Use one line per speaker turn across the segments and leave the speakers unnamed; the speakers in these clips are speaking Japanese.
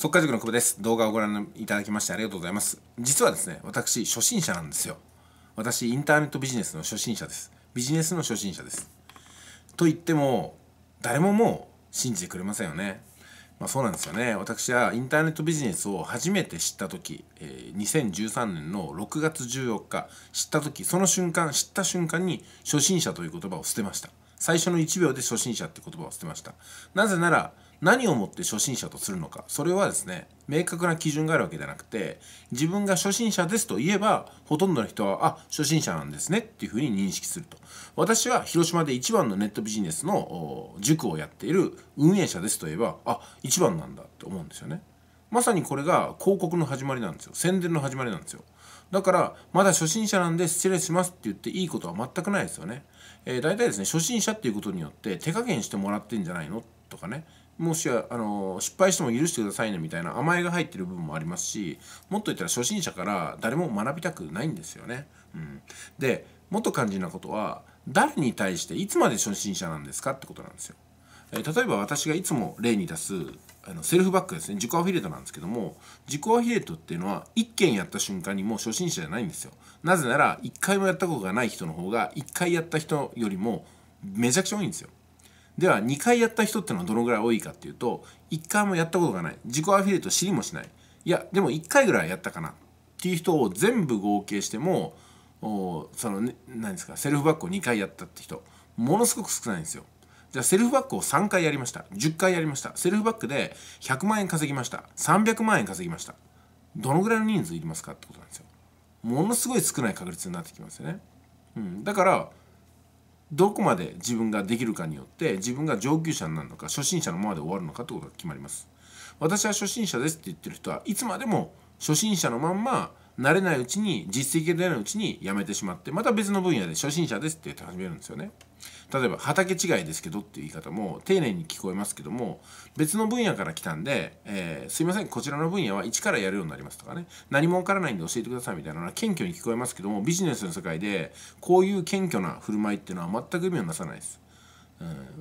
速稼塾の久保です。動画をご覧いただきましてありがとうございます。実はですね、私、初心者なんですよ。私、インターネットビジネスの初心者です。ビジネスの初心者です。と言っても、誰ももう信じてくれませんよね。まあ、そうなんですよね。私はインターネットビジネスを初めて知った時、え2013年の6月14日、知った時、その瞬間、知った瞬間に初心者という言葉を捨てました。最初の1秒で初心者って言葉を捨てました。なぜなら、何をもって初心者とするのかそれはですね明確な基準があるわけじゃなくて自分が初心者ですと言えばほとんどの人はあ初心者なんですねっていうふうに認識すると私は広島で一番のネットビジネスの塾をやっている運営者ですと言えばあ一番なんだって思うんですよねまさにこれが広告の始まりなんですよ宣伝の始まりなんですよだからまだ初心者なんで失礼しますって言っていいことは全くないですよね、えー、大体ですね初心者っていうことによって手加減してもらってんじゃないのとかねもしあの失敗しても許してくださいねみたいな甘えが入ってる部分もありますしもっと言ったら初心者から誰も学びたくないんですよね。うん、でもっと肝心なことは誰に対していつまで初心者なんですかってことなんですよ。え例えば私がいつも例に出すあのセルフバックですね自己アフィリエイトなんですけども自己アフィリエイトっていうのは1件やった瞬間にもう初心者じゃないんですよなぜなら1回もやったことがない人の方が1回やった人よりもめちゃくちゃ多いんですよでは2回やった人ってのはどのぐらい多いかっていうと1回もやったことがない自己アフィリエイト知りもしないいやでも1回ぐらいやったかなっていう人を全部合計してもその、ね、何ですかセルフバックを2回やったって人ものすごく少ないんですよ。じゃあセルフバックを3回やりました10回やりましたセルフバックで100万円稼ぎました300万円稼ぎましたどのぐらいの人数いりますかってことなんですよものすごい少ない確率になってきますよね、うん、だからどこまで自分ができるかによって自分が上級者になるのか初心者のままで終わるのかってことが決まります。私は初心者ですって言ってる人はいつまでも初心者のまんま慣れないうちに実績が出ないうちにやめてしまってまた別の分野で初心者ですって言って始めるんですよね。例えば畑違いですけどっていう言い方も丁寧に聞こえますけども別の分野から来たんで、えー、すいませんこちらの分野は一からやるようになりますとかね何も分からないんで教えてくださいみたいなのは謙虚に聞こえますけどもビジネスの世界でこういう謙虚な振る舞いっていうのは全く意味をなさないです。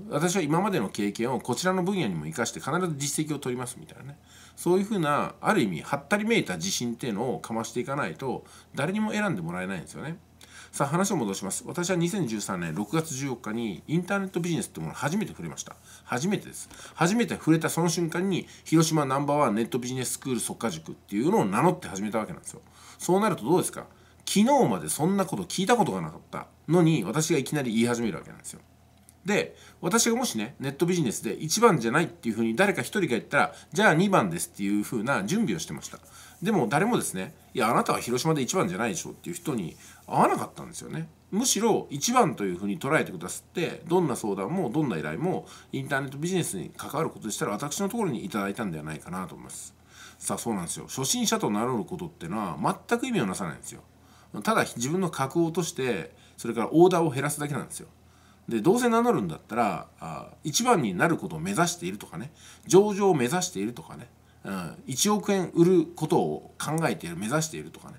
私は今までの経験をこちらの分野にも生かして必ず実績を取りますみたいなねそういうふうなある意味はったりめいた自信っていうのをかましていかないと誰にも選んでもらえないんですよね。さあ話を戻します私は2013年6月14日にインターネットビジネスってものを初めて触れました初めてです初めて触れたその瞬間に広島ナンバーワンネットビジネススクール即可塾っていうのを名乗って始めたわけなんですよそうなるとどうですか昨日までそんなこと聞いたことがなかったのに私がいきなり言い始めるわけなんですよで私がもしねネットビジネスで1番じゃないっていうふうに誰か1人が言ったらじゃあ2番ですっていうふうな準備をしてましたでも誰もですねいやあなたは広島で1番じゃないでしょっていう人に合わなかったんですよねむしろ1番というふうに捉えてくださってどんな相談もどんな依頼もインターネットビジネスに関わることでしたら私のところにいただいたんではないかなと思いますさあそうなんですよ初心者と名乗ることってのは全く意味をなさないんですよただ自分の格を落としてそれからオーダーを減らすだけなんですよでどうせ名乗るんだったらあ1番になることを目指しているとかね上場を目指しているとかね、うん、1億円売ることを考えている目指しているとかね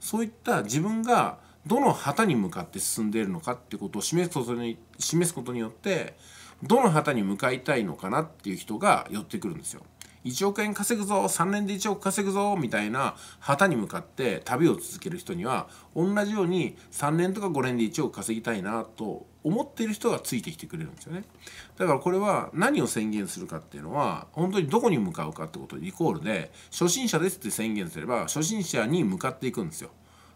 そういった自分がどの旗に向かって進んでいるのかってことを示すことに示すことによってどの旗に向かいたいのかなっていう人が寄ってくるんですよ。1億円稼ぐぞ3年で1億稼ぐぞみたいな旗に向かって旅を続ける人には同じように3年とか5年で1億稼ぎたいなと思ってる人がついてきてくれるんですよねだからこれは何を宣言するかっていうのは本当にどこに向かうかってことイコールで初心者ですって宣言すれば初心者に向かっていくんですよ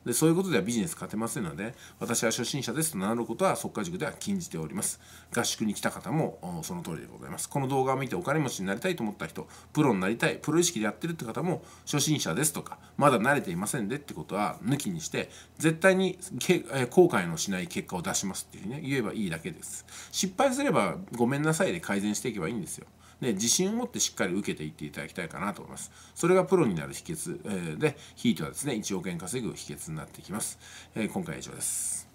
でそういうことではビジネス勝てませんので私は初心者ですと名乗ることは即化塾では禁じております合宿に来た方もその通りでございますこの動画を見てお金持ちになりたいと思った人プロになりたいプロ意識でやってるって方も初心者ですとかまだ慣れていませんでってことは抜きにして絶対に後悔のしない結果を出しますっていうね言えばいいだけです失敗すればごめんなさいで改善していけばいいんですよで自信を持ってしっかり受けていっていただきたいかなと思いますそれがプロになる秘訣、えでヒートはですね1億円稼ぐ秘訣になってきます、え今回は以上です